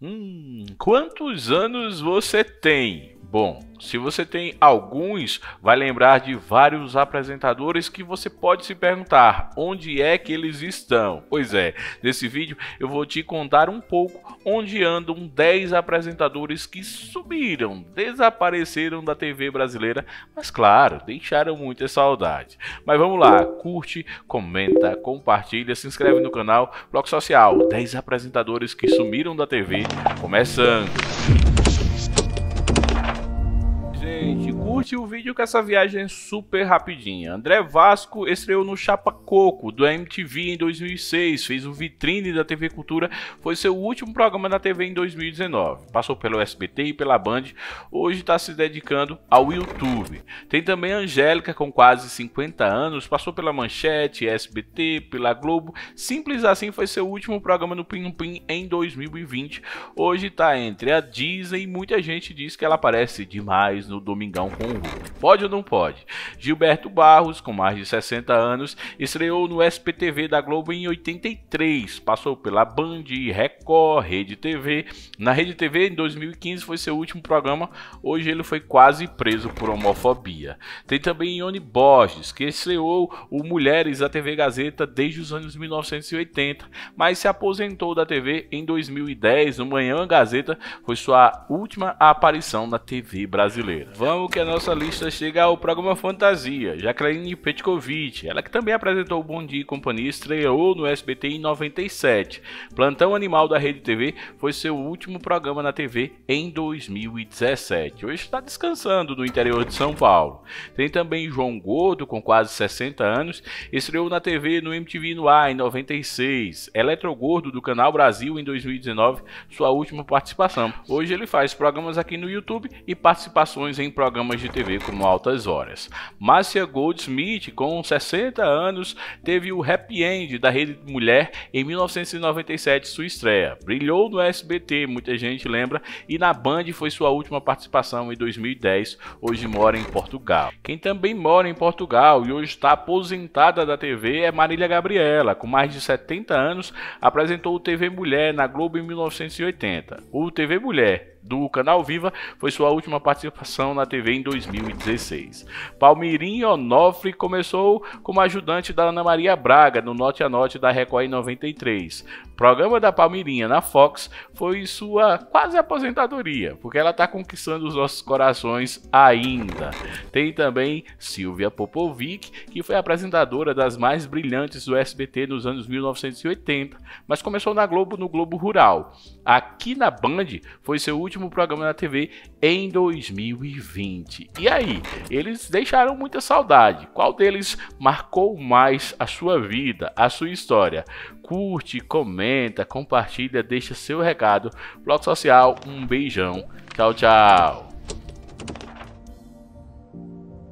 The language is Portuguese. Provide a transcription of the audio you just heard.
Hum, quantos anos você tem? Bom, se você tem alguns, vai lembrar de vários apresentadores que você pode se perguntar onde é que eles estão. Pois é, nesse vídeo eu vou te contar um pouco onde andam 10 apresentadores que subiram, desapareceram da TV brasileira, mas claro, deixaram muita saudade. Mas vamos lá, curte, comenta, compartilha, se inscreve no canal Bloco Social, 10 apresentadores que sumiram da TV, começando. Gente, curte o vídeo com essa viagem é super rapidinha. André Vasco estreou no Chapa Coco do MTV em 2006, fez o vitrine da TV Cultura, foi seu último programa na TV em 2019. Passou pelo SBT e pela Band, hoje está se dedicando ao YouTube. Tem também Angélica, com quase 50 anos, passou pela Manchete, SBT, pela Globo. Simples assim foi seu último programa no Pim Pim em 2020. Hoje está entre a Disney e muita gente diz que ela aparece demais Palmeiras no Domingão com o Hulk. Pode ou não pode? Gilberto Barros, com mais de 60 anos, estreou no SPTV da Globo em 83, passou pela Band, Record, Rede TV. Na Rede TV, em 2015, foi seu último programa. Hoje ele foi quase preso por homofobia. Tem também Ione Borges, que estreou o Mulheres da TV Gazeta desde os anos 1980, mas se aposentou da TV em 2010. No Manhã Gazeta foi sua última aparição na TV brasileira. Vamos que a nossa lista chega ao programa Fantasia. Jacqueline Petkovic, ela que também apresentou o Bom Dia e Companhia, estreou no SBT em 97. Plantão Animal da Rede TV foi seu último programa na TV em 2017. Hoje está descansando no interior de São Paulo. Tem também João Gordo, com quase 60 anos, estreou na TV no MTV no ar em 96. Eletrogordo do Canal Brasil em 2019, sua última participação. Hoje ele faz programas aqui no YouTube e participações participações em programas de TV como Altas Horas. Márcia Goldsmith, com 60 anos, teve o Happy End da Rede Mulher em 1997, sua estreia. Brilhou no SBT, muita gente lembra, e na Band foi sua última participação em 2010. Hoje mora em Portugal. Quem também mora em Portugal e hoje está aposentada da TV é Marília Gabriela, com mais de 70 anos, apresentou o TV Mulher na Globo em 1980. O TV Mulher do canal Viva foi sua última participação na TV em 2016. Palmirinho Onofre começou como ajudante da Ana Maria Braga no Norte a Norte da Record em 93. O programa da Palmirinha na Fox foi sua quase aposentadoria, porque ela está conquistando os nossos corações ainda. Tem também Silvia Popovic, que foi apresentadora das mais brilhantes do SBT nos anos 1980, mas começou na Globo no Globo Rural. Aqui na Band foi seu último último programa na TV em 2020. E aí, eles deixaram muita saudade. Qual deles marcou mais a sua vida, a sua história? Curte, comenta, compartilha, deixa seu recado. Bloco Social, um beijão. Tchau, tchau.